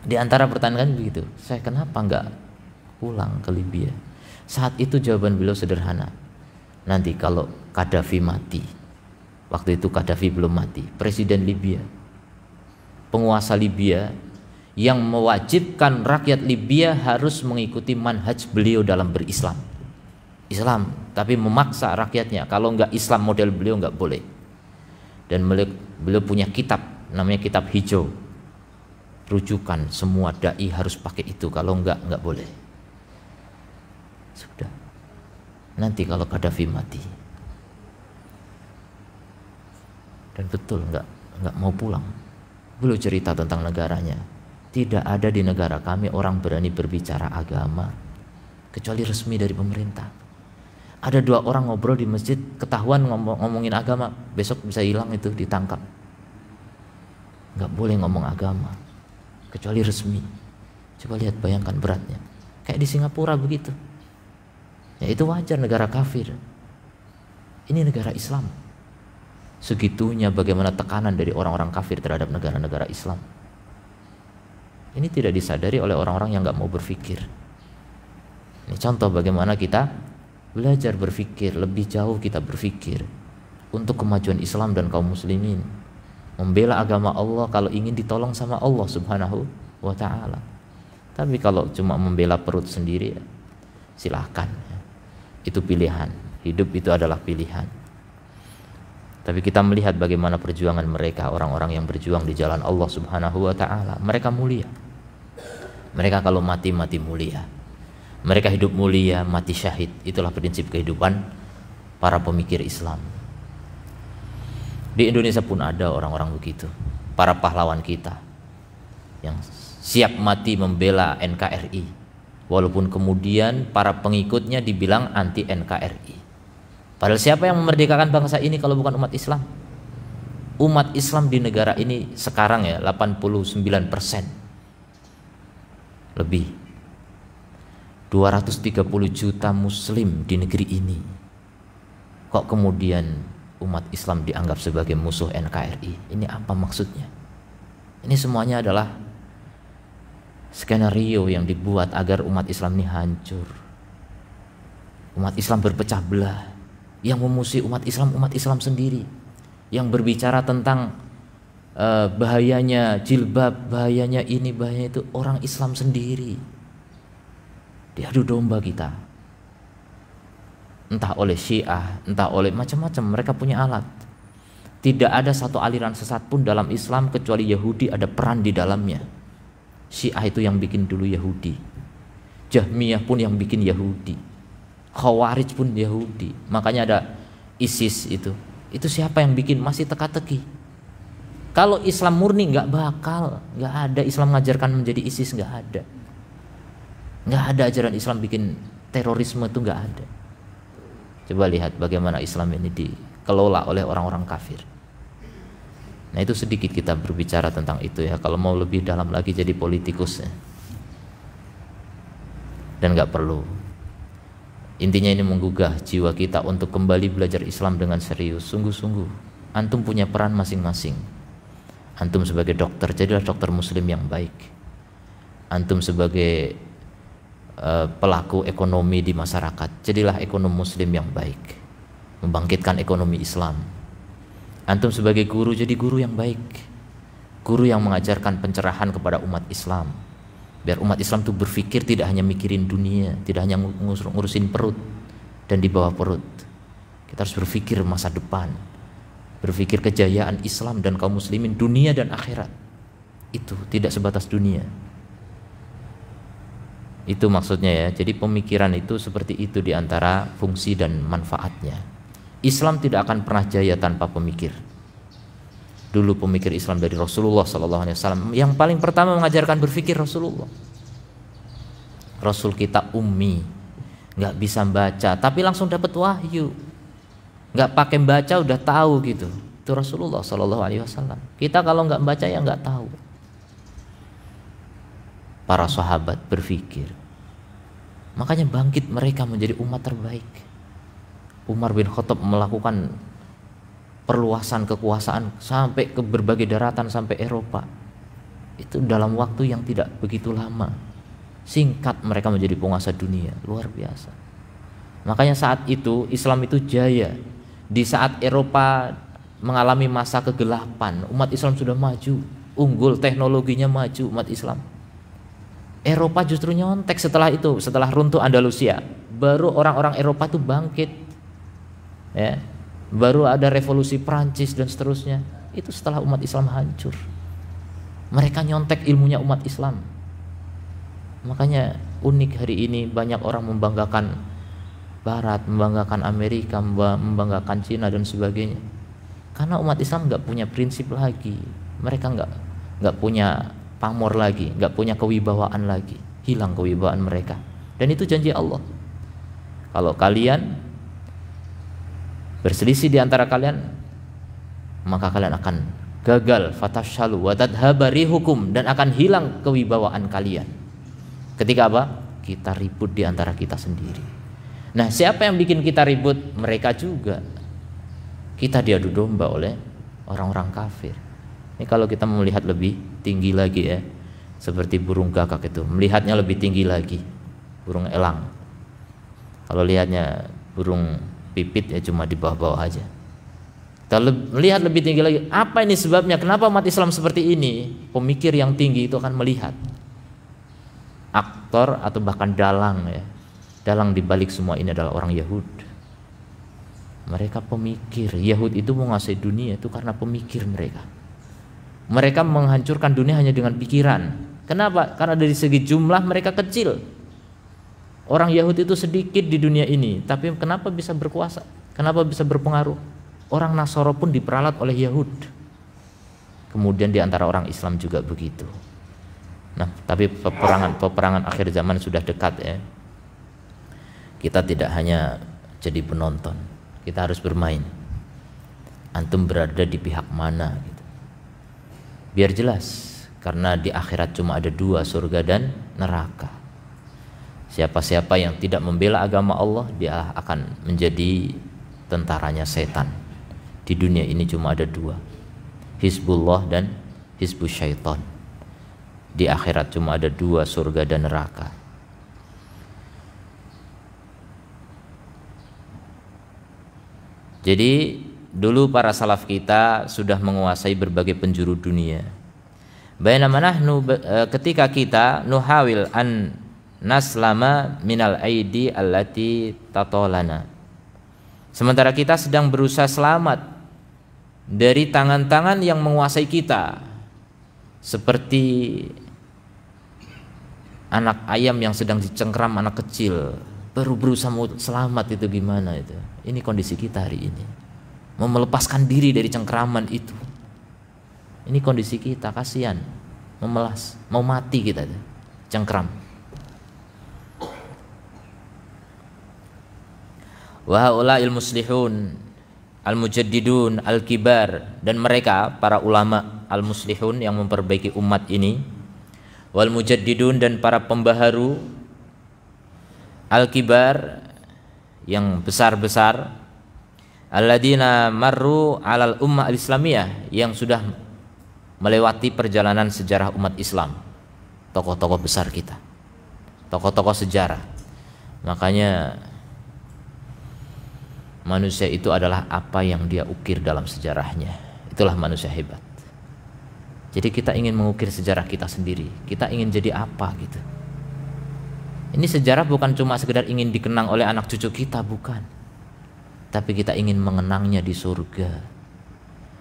di antara pertanyaan begitu, saya kenapa nggak pulang ke Libya? Saat itu jawaban beliau sederhana. Nanti kalau Kadafi mati, Waktu itu Gaddafi belum mati, presiden Libya. Penguasa Libya yang mewajibkan rakyat Libya harus mengikuti manhaj beliau dalam berislam. Islam, tapi memaksa rakyatnya kalau nggak Islam model beliau nggak boleh. Dan beliau, punya kitab namanya kitab hijau. Rujukan semua dai harus pakai itu kalau nggak nggak boleh. Sudah. Nanti kalau Gaddafi mati, dan betul nggak nggak mau pulang beliau cerita tentang negaranya tidak ada di negara kami orang berani berbicara agama kecuali resmi dari pemerintah ada dua orang ngobrol di masjid ketahuan ngomong ngomongin agama besok bisa hilang itu ditangkap nggak boleh ngomong agama kecuali resmi coba lihat bayangkan beratnya kayak di Singapura begitu ya itu wajar negara kafir ini negara Islam segitunya bagaimana tekanan dari orang-orang kafir terhadap negara-negara Islam. Ini tidak disadari oleh orang-orang yang nggak mau berpikir. Ini contoh bagaimana kita belajar berpikir, lebih jauh kita berpikir untuk kemajuan Islam dan kaum muslimin. Membela agama Allah kalau ingin ditolong sama Allah Subhanahu wa taala. Tapi kalau cuma membela perut sendiri silahkan. Itu pilihan. Hidup itu adalah pilihan. Tapi kita melihat bagaimana perjuangan mereka, orang-orang yang berjuang di jalan Allah Subhanahu wa taala. Mereka mulia. Mereka kalau mati mati mulia. Mereka hidup mulia, mati syahid. Itulah prinsip kehidupan para pemikir Islam. Di Indonesia pun ada orang-orang begitu, para pahlawan kita yang siap mati membela NKRI walaupun kemudian para pengikutnya dibilang anti NKRI. Padahal siapa yang memerdekakan bangsa ini kalau bukan umat Islam? Umat Islam di negara ini sekarang ya 89 persen lebih 230 juta muslim di negeri ini kok kemudian umat Islam dianggap sebagai musuh NKRI ini apa maksudnya ini semuanya adalah skenario yang dibuat agar umat Islam ini hancur umat Islam berpecah belah yang memusuhi umat Islam umat Islam sendiri yang berbicara tentang uh, bahayanya jilbab bahayanya ini bahayanya itu orang Islam sendiri diadu domba kita entah oleh Syiah entah oleh macam-macam mereka punya alat tidak ada satu aliran sesat pun dalam Islam kecuali Yahudi ada peran di dalamnya Syiah itu yang bikin dulu Yahudi Jahmiyah pun yang bikin Yahudi Khawarij pun Yahudi makanya ada ISIS itu itu siapa yang bikin masih teka-teki kalau Islam murni nggak bakal nggak ada Islam mengajarkan menjadi ISIS nggak ada nggak ada ajaran Islam bikin terorisme itu nggak ada coba lihat bagaimana Islam ini dikelola oleh orang-orang kafir nah itu sedikit kita berbicara tentang itu ya kalau mau lebih dalam lagi jadi politikus ya. dan nggak perlu Intinya ini menggugah jiwa kita untuk kembali belajar Islam dengan serius, sungguh-sungguh. Antum punya peran masing-masing. Antum sebagai dokter, jadilah dokter muslim yang baik. Antum sebagai uh, pelaku ekonomi di masyarakat, jadilah ekonom muslim yang baik. Membangkitkan ekonomi Islam. Antum sebagai guru, jadi guru yang baik. Guru yang mengajarkan pencerahan kepada umat Islam biar umat Islam tuh berpikir tidak hanya mikirin dunia tidak hanya ngurusin perut dan di bawah perut kita harus berpikir masa depan berpikir kejayaan Islam dan kaum muslimin dunia dan akhirat itu tidak sebatas dunia itu maksudnya ya jadi pemikiran itu seperti itu di antara fungsi dan manfaatnya Islam tidak akan pernah jaya tanpa pemikir dulu pemikir Islam dari Rasulullah Sallallahu Alaihi Wasallam yang paling pertama mengajarkan berpikir Rasulullah Rasul kita ummi nggak bisa baca tapi langsung dapat wahyu nggak pakai baca udah tahu gitu itu Rasulullah Sallallahu Alaihi Wasallam kita kalau nggak baca ya nggak tahu para sahabat berpikir makanya bangkit mereka menjadi umat terbaik Umar bin Khattab melakukan perluasan kekuasaan sampai ke berbagai daratan sampai Eropa itu dalam waktu yang tidak begitu lama singkat mereka menjadi penguasa dunia luar biasa makanya saat itu Islam itu jaya di saat Eropa mengalami masa kegelapan umat Islam sudah maju unggul teknologinya maju umat Islam Eropa justru nyontek setelah itu setelah runtuh Andalusia baru orang-orang Eropa tuh bangkit ya baru ada revolusi Prancis dan seterusnya. Itu setelah umat Islam hancur. Mereka nyontek ilmunya umat Islam. Makanya unik hari ini banyak orang membanggakan Barat, membanggakan Amerika, membanggakan Cina dan sebagainya. Karena umat Islam nggak punya prinsip lagi, mereka nggak nggak punya pamor lagi, nggak punya kewibawaan lagi, hilang kewibawaan mereka. Dan itu janji Allah. Kalau kalian berselisih di antara kalian maka kalian akan gagal fatashalu watadhabari hukum dan akan hilang kewibawaan kalian ketika apa kita ribut di antara kita sendiri nah siapa yang bikin kita ribut mereka juga kita diadu domba oleh orang-orang kafir ini kalau kita melihat lebih tinggi lagi ya seperti burung gagak itu melihatnya lebih tinggi lagi burung elang kalau lihatnya burung pipit ya cuma di bawah-bawah aja kita melihat lebih tinggi lagi apa ini sebabnya kenapa umat Islam seperti ini pemikir yang tinggi itu akan melihat aktor atau bahkan dalang ya dalang di balik semua ini adalah orang Yahud. mereka pemikir Yahud itu menguasai dunia itu karena pemikir mereka mereka menghancurkan dunia hanya dengan pikiran kenapa karena dari segi jumlah mereka kecil Orang Yahudi itu sedikit di dunia ini, tapi kenapa bisa berkuasa? Kenapa bisa berpengaruh? Orang Nasoro pun diperalat oleh Yahud. Kemudian di antara orang Islam juga begitu. Nah, tapi peperangan peperangan akhir zaman sudah dekat ya. Kita tidak hanya jadi penonton, kita harus bermain. Antum berada di pihak mana gitu. Biar jelas, karena di akhirat cuma ada dua surga dan neraka Siapa-siapa yang tidak membela agama Allah, dia akan menjadi tentaranya setan. Di dunia ini cuma ada dua, Hizbullah dan Hizbu Syaitan. Di akhirat cuma ada dua, surga dan neraka. Jadi dulu para salaf kita sudah menguasai berbagai penjuru dunia. Bainama eh, ketika kita nuhawil an naslama minal aidi allati tatolana. Sementara kita sedang berusaha selamat dari tangan-tangan yang menguasai kita. Seperti anak ayam yang sedang dicengkram anak kecil baru berusaha selamat itu gimana itu. Ini kondisi kita hari ini. Mau melepaskan diri dari cengkraman itu. Ini kondisi kita kasihan. Memelas, mau mati kita Cengkram. wa haulail muslihun al mujaddidun al kibar dan mereka para ulama al muslihun yang memperbaiki umat ini wal mujaddidun dan para pembaharu al kibar yang besar-besar alladzina marru alal ummah al islamiyah yang sudah melewati perjalanan sejarah umat Islam tokoh-tokoh besar kita tokoh-tokoh sejarah makanya Manusia itu adalah apa yang dia ukir dalam sejarahnya. Itulah manusia hebat. Jadi kita ingin mengukir sejarah kita sendiri. Kita ingin jadi apa gitu. Ini sejarah bukan cuma sekedar ingin dikenang oleh anak cucu kita, bukan. Tapi kita ingin mengenangnya di surga.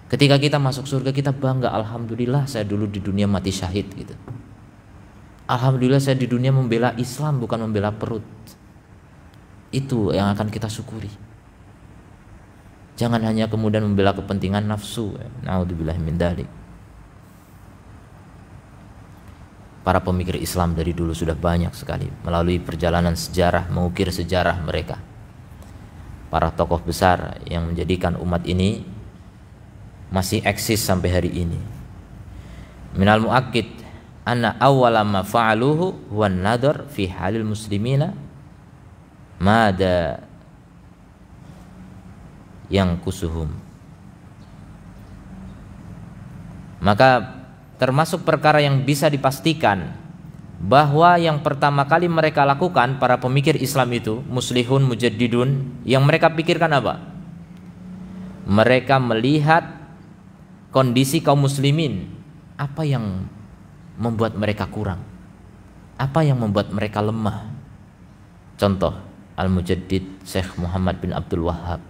Ketika kita masuk surga kita bangga, alhamdulillah saya dulu di dunia mati syahid gitu. Alhamdulillah saya di dunia membela Islam bukan membela perut. Itu yang akan kita syukuri. Jangan hanya kemudian membela kepentingan nafsu. Ya. Naudzubillah min dalik. Para pemikir Islam dari dulu sudah banyak sekali melalui perjalanan sejarah mengukir sejarah mereka. Para tokoh besar yang menjadikan umat ini masih eksis sampai hari ini. Minal muakkid anna awwala ma fa'aluhu huwa nadar fi halil muslimina mada yang kusuhum maka termasuk perkara yang bisa dipastikan bahwa yang pertama kali mereka lakukan para pemikir Islam itu muslihun mujaddidun yang mereka pikirkan apa mereka melihat kondisi kaum muslimin apa yang membuat mereka kurang apa yang membuat mereka lemah contoh al-mujaddid Syekh Muhammad bin Abdul Wahab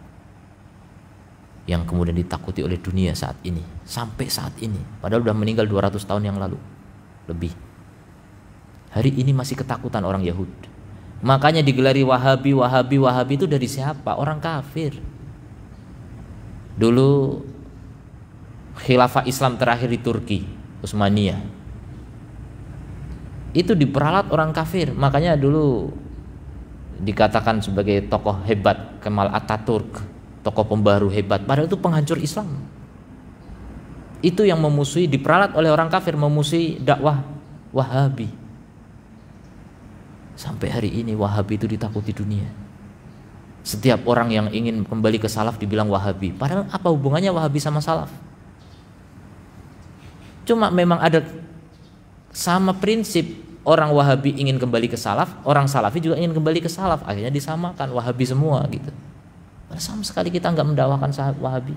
yang kemudian ditakuti oleh dunia saat ini sampai saat ini padahal sudah meninggal 200 tahun yang lalu lebih hari ini masih ketakutan orang Yahudi makanya digelari Wahabi Wahabi Wahabi itu dari siapa orang kafir dulu khilafah Islam terakhir di Turki Utsmaniyah itu diperalat orang kafir makanya dulu dikatakan sebagai tokoh hebat Kemal Ataturk tokoh pembaru hebat padahal itu penghancur Islam itu yang memusuhi diperalat oleh orang kafir memusuhi dakwah Wahabi sampai hari ini Wahabi itu ditakuti dunia setiap orang yang ingin kembali ke salaf dibilang Wahabi padahal apa hubungannya Wahabi sama salaf cuma memang ada sama prinsip orang Wahabi ingin kembali ke salaf orang Salafi juga ingin kembali ke salaf akhirnya disamakan Wahabi semua gitu karena sama sekali kita nggak mendawakan sahabat Wahabi.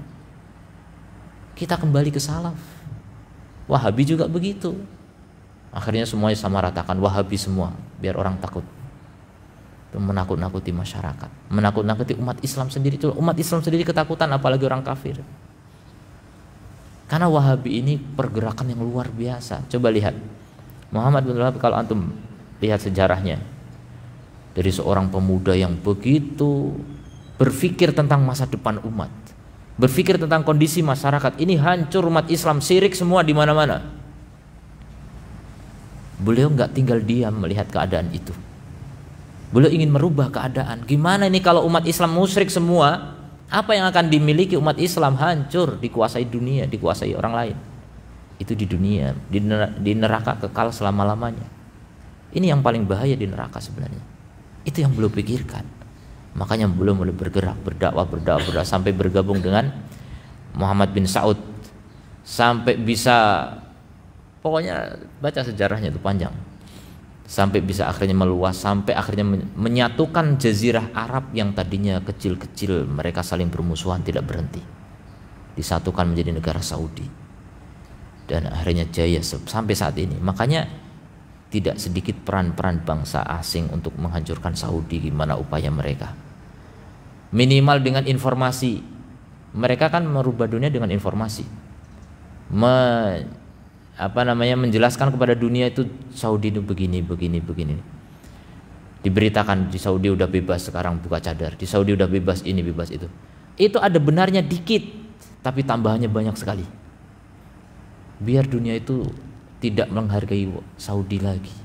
Kita kembali ke salaf. Wahabi juga begitu. Akhirnya semuanya sama ratakan Wahabi semua, biar orang takut. menakut-nakuti masyarakat, menakut-nakuti umat Islam sendiri. Itu umat Islam sendiri ketakutan apalagi orang kafir. Karena Wahabi ini pergerakan yang luar biasa. Coba lihat Muhammad bin Wahab kalau antum lihat sejarahnya dari seorang pemuda yang begitu berpikir tentang masa depan umat, berpikir tentang kondisi masyarakat ini hancur umat Islam sirik semua di mana-mana. Beliau nggak tinggal diam melihat keadaan itu. Beliau ingin merubah keadaan. Gimana ini kalau umat Islam musyrik semua? Apa yang akan dimiliki umat Islam hancur, dikuasai dunia, dikuasai orang lain. Itu di dunia, di neraka kekal selama-lamanya. Ini yang paling bahaya di neraka sebenarnya. Itu yang belum pikirkan Makanya belum mulai bergerak, berdakwah, berdakwah, berdakwah sampai bergabung dengan Muhammad bin Saud sampai bisa pokoknya baca sejarahnya itu panjang sampai bisa akhirnya meluas sampai akhirnya menyatukan jazirah Arab yang tadinya kecil-kecil mereka saling bermusuhan tidak berhenti disatukan menjadi negara Saudi dan akhirnya jaya sampai saat ini makanya tidak sedikit peran-peran bangsa asing untuk menghancurkan Saudi gimana upaya mereka minimal dengan informasi mereka kan merubah dunia dengan informasi Me, apa namanya menjelaskan kepada dunia itu Saudi itu begini begini begini diberitakan di Saudi udah bebas sekarang buka cadar di Saudi udah bebas ini bebas itu itu ada benarnya dikit tapi tambahannya banyak sekali biar dunia itu tidak menghargai Saudi lagi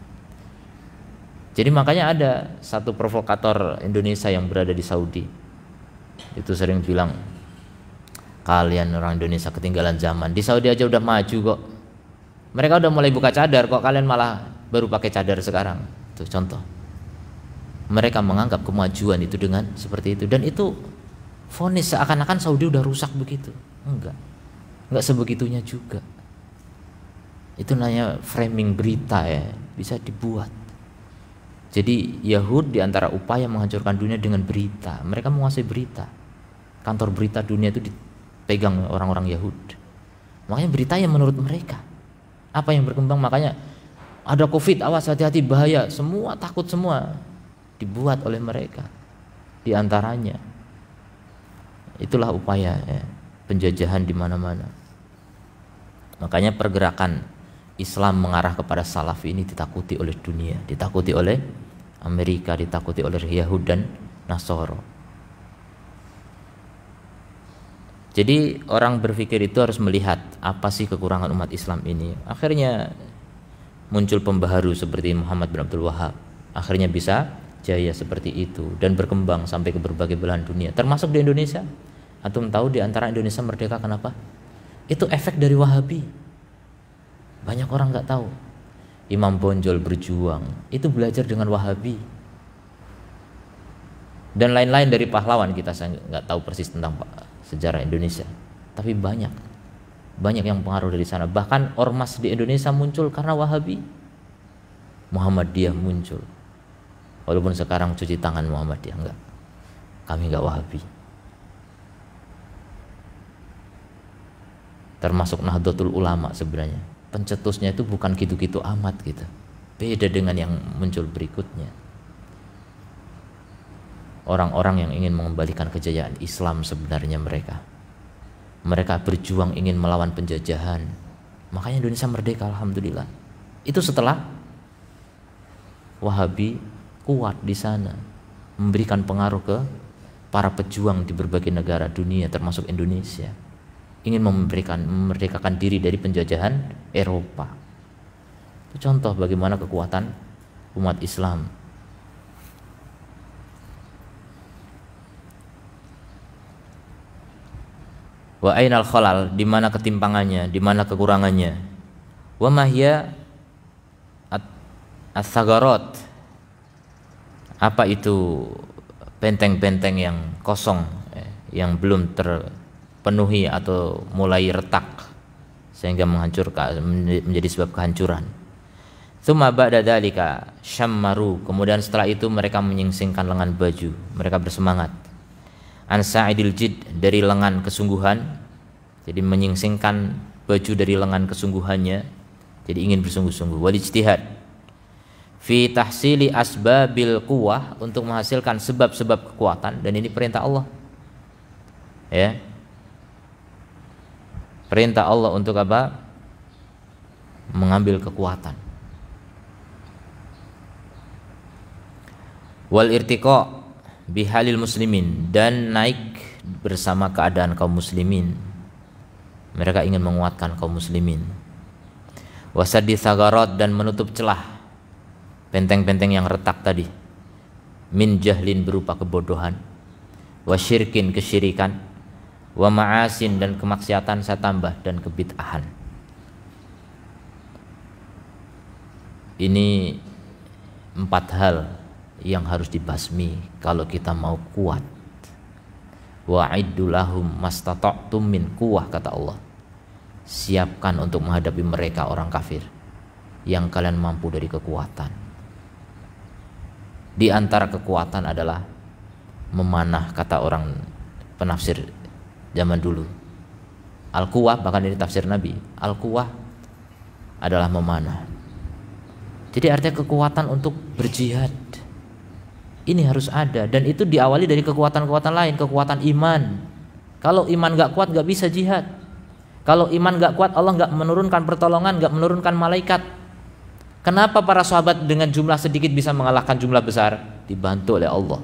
jadi makanya ada satu provokator Indonesia yang berada di Saudi itu sering bilang kalian orang Indonesia ketinggalan zaman di Saudi aja udah maju kok mereka udah mulai buka cadar kok kalian malah baru pakai cadar sekarang tuh contoh mereka menganggap kemajuan itu dengan seperti itu dan itu fonis seakan-akan Saudi udah rusak begitu enggak enggak sebegitunya juga itu namanya framing berita ya bisa dibuat jadi Yahud diantara upaya menghancurkan dunia dengan berita. Mereka menguasai berita. Kantor berita dunia itu dipegang orang-orang Yahud. Makanya berita yang menurut mereka. Apa yang berkembang makanya ada covid awas hati-hati bahaya semua takut semua dibuat oleh mereka diantaranya itulah upaya ya, penjajahan di mana-mana makanya pergerakan Islam mengarah kepada salaf ini ditakuti oleh dunia, ditakuti oleh Amerika, ditakuti oleh Yahud dan Nasoro. Jadi orang berpikir itu harus melihat apa sih kekurangan umat Islam ini. Akhirnya muncul pembaharu seperti Muhammad bin Abdul Wahab. Akhirnya bisa jaya seperti itu dan berkembang sampai ke berbagai belahan dunia, termasuk di Indonesia. atau tahu di antara Indonesia merdeka kenapa? Itu efek dari Wahabi. Banyak orang nggak tahu. Imam Bonjol berjuang itu belajar dengan Wahabi dan lain-lain dari pahlawan kita saya nggak tahu persis tentang sejarah Indonesia tapi banyak banyak yang pengaruh dari sana bahkan ormas di Indonesia muncul karena Wahabi Muhammadiyah muncul walaupun sekarang cuci tangan Muhammadiyah enggak kami enggak Wahabi termasuk Nahdlatul Ulama sebenarnya pencetusnya itu bukan gitu-gitu amat gitu beda dengan yang muncul berikutnya orang-orang yang ingin mengembalikan kejayaan Islam sebenarnya mereka mereka berjuang ingin melawan penjajahan makanya Indonesia merdeka Alhamdulillah itu setelah Wahabi kuat di sana memberikan pengaruh ke para pejuang di berbagai negara dunia termasuk Indonesia ingin memberikan memerdekakan diri dari penjajahan Eropa. Itu contoh bagaimana kekuatan umat Islam. Wa ainal khalal, di mana ketimpangannya, di mana kekurangannya. Wa mahya as Apa itu benteng-benteng yang kosong eh, yang belum ter penuhi atau mulai retak sehingga menghancurkan menjadi sebab kehancuran. Tsumma ba'da dzalika syammaru. Kemudian setelah itu mereka menyingsingkan lengan baju. Mereka bersemangat. An sa'idil jid dari lengan kesungguhan. Jadi menyingsingkan baju dari lengan kesungguhannya. Jadi ingin bersungguh-sungguh. Wal ijtihad fi tahsili asbabil quwah untuk menghasilkan sebab-sebab kekuatan dan ini perintah Allah. Ya, Perintah Allah untuk apa? Mengambil kekuatan. Wal irtiqa bihalil muslimin dan naik bersama keadaan kaum muslimin. Mereka ingin menguatkan kaum muslimin. Wasadi sagarot dan menutup celah penteng-penteng yang retak tadi. Min jahlin berupa kebodohan. Wasyirkin kesyirikan wa ma'asin dan kemaksiatan saya tambah dan kebid'ahan ini empat hal yang harus dibasmi kalau kita mau kuat wa'idulahum mastata'tum min kuwah kata Allah siapkan untuk menghadapi mereka orang kafir yang kalian mampu dari kekuatan di antara kekuatan adalah memanah kata orang penafsir zaman dulu. Al-Quwah bahkan ini tafsir Nabi. Al-Quwah adalah memanah. Jadi artinya kekuatan untuk berjihad ini harus ada dan itu diawali dari kekuatan-kekuatan lain, kekuatan iman. Kalau iman gak kuat gak bisa jihad. Kalau iman gak kuat Allah gak menurunkan pertolongan, gak menurunkan malaikat. Kenapa para sahabat dengan jumlah sedikit bisa mengalahkan jumlah besar? Dibantu oleh Allah.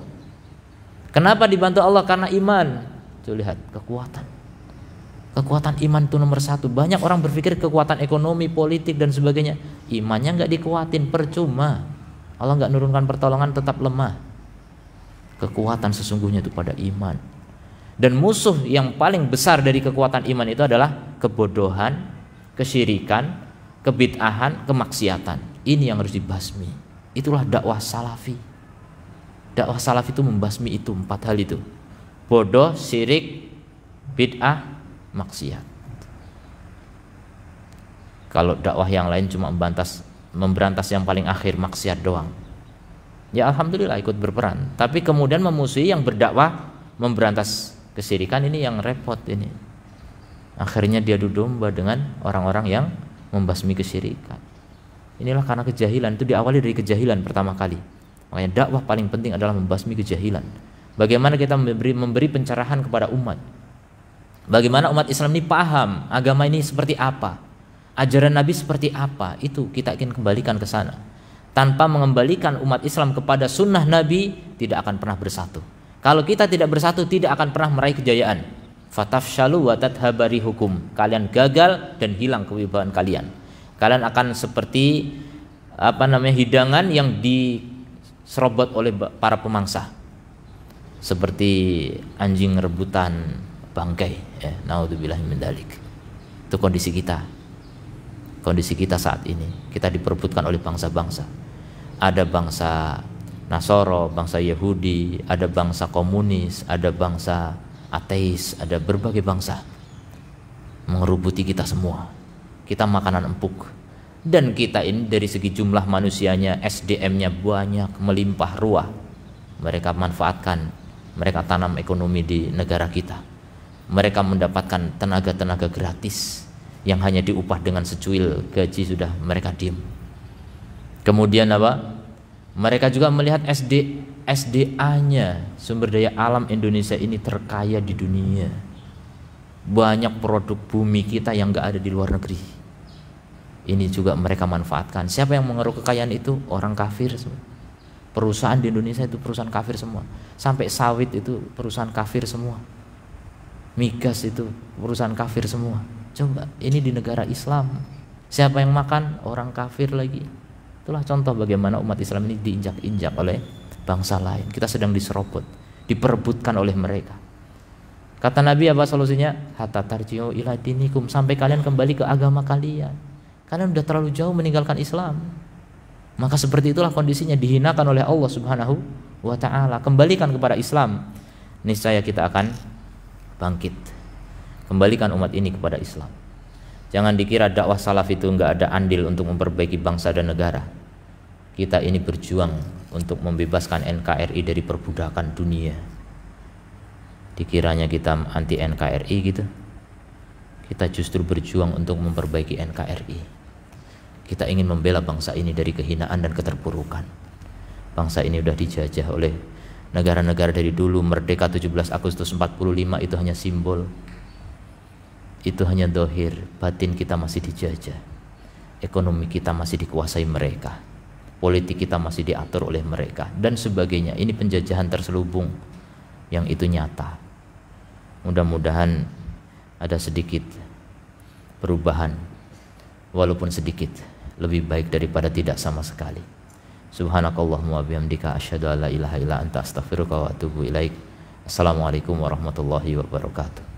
Kenapa dibantu Allah? Karena iman itu lihat kekuatan. Kekuatan iman itu nomor satu. Banyak orang berpikir kekuatan ekonomi, politik dan sebagainya. Imannya nggak dikuatin, percuma. Allah nggak nurunkan pertolongan tetap lemah. Kekuatan sesungguhnya itu pada iman. Dan musuh yang paling besar dari kekuatan iman itu adalah kebodohan, kesyirikan, kebid'ahan, kemaksiatan. Ini yang harus dibasmi. Itulah dakwah salafi. Dakwah salafi itu membasmi itu empat hal itu bodoh, sirik, bid'ah, maksiat. Kalau dakwah yang lain cuma membantas memberantas yang paling akhir maksiat doang. Ya alhamdulillah ikut berperan, tapi kemudian memusuhi yang berdakwah memberantas kesirikan ini yang repot ini. Akhirnya dia duduk dengan orang-orang yang membasmi kesirikan. Inilah karena kejahilan itu diawali dari kejahilan pertama kali. Makanya dakwah paling penting adalah membasmi kejahilan. Bagaimana kita memberi, memberi pencerahan kepada umat? Bagaimana umat Islam ini paham agama ini seperti apa? Ajaran Nabi seperti apa? Itu kita ingin kembalikan ke sana. Tanpa mengembalikan umat Islam kepada sunnah Nabi, tidak akan pernah bersatu. Kalau kita tidak bersatu, tidak akan pernah meraih kejayaan. Fatafshalu wa hukum. Kalian gagal dan hilang kewibawaan kalian. Kalian akan seperti apa namanya hidangan yang diserobot oleh para pemangsa seperti anjing rebutan bangkai ya naudzubillah min dalik itu kondisi kita kondisi kita saat ini kita diperebutkan oleh bangsa-bangsa ada bangsa Nasoro, bangsa Yahudi, ada bangsa komunis, ada bangsa ateis, ada berbagai bangsa mengerubuti kita semua. Kita makanan empuk. Dan kita ini dari segi jumlah manusianya, SDM-nya banyak, melimpah ruah. Mereka manfaatkan mereka tanam ekonomi di negara kita mereka mendapatkan tenaga-tenaga gratis yang hanya diupah dengan secuil gaji sudah mereka diem kemudian apa mereka juga melihat SD SDA-nya sumber daya alam Indonesia ini terkaya di dunia banyak produk bumi kita yang gak ada di luar negeri ini juga mereka manfaatkan siapa yang mengeruk kekayaan itu orang kafir sebenarnya Perusahaan di Indonesia itu perusahaan kafir semua. Sampai sawit itu perusahaan kafir semua. Migas itu perusahaan kafir semua. Coba ini di negara Islam. Siapa yang makan? Orang kafir lagi. Itulah contoh bagaimana umat Islam ini diinjak-injak oleh bangsa lain. Kita sedang diserobot, diperebutkan oleh mereka. Kata Nabi apa solusinya? Hatta tarjio ila dinikum sampai kalian kembali ke agama kalian. Kalian sudah terlalu jauh meninggalkan Islam maka seperti itulah kondisinya dihinakan oleh Allah Subhanahu wa taala. Kembalikan kepada Islam, niscaya kita akan bangkit. Kembalikan umat ini kepada Islam. Jangan dikira dakwah salaf itu enggak ada andil untuk memperbaiki bangsa dan negara. Kita ini berjuang untuk membebaskan NKRI dari perbudakan dunia. Dikiranya kita anti NKRI gitu. Kita justru berjuang untuk memperbaiki NKRI. Kita ingin membela bangsa ini dari kehinaan dan keterpurukan. Bangsa ini sudah dijajah oleh negara-negara dari dulu merdeka 17 Agustus 45 itu hanya simbol. Itu hanya dohir, batin kita masih dijajah. Ekonomi kita masih dikuasai mereka. Politik kita masih diatur oleh mereka dan sebagainya. Ini penjajahan terselubung yang itu nyata. Mudah-mudahan ada sedikit perubahan walaupun sedikit lebih baik daripada tidak sama sekali. Subhanakallahumma bihamdika asyhadu an la ilaha illa anta astaghfiruka wa atubu ilaik. Assalamualaikum warahmatullahi wabarakatuh.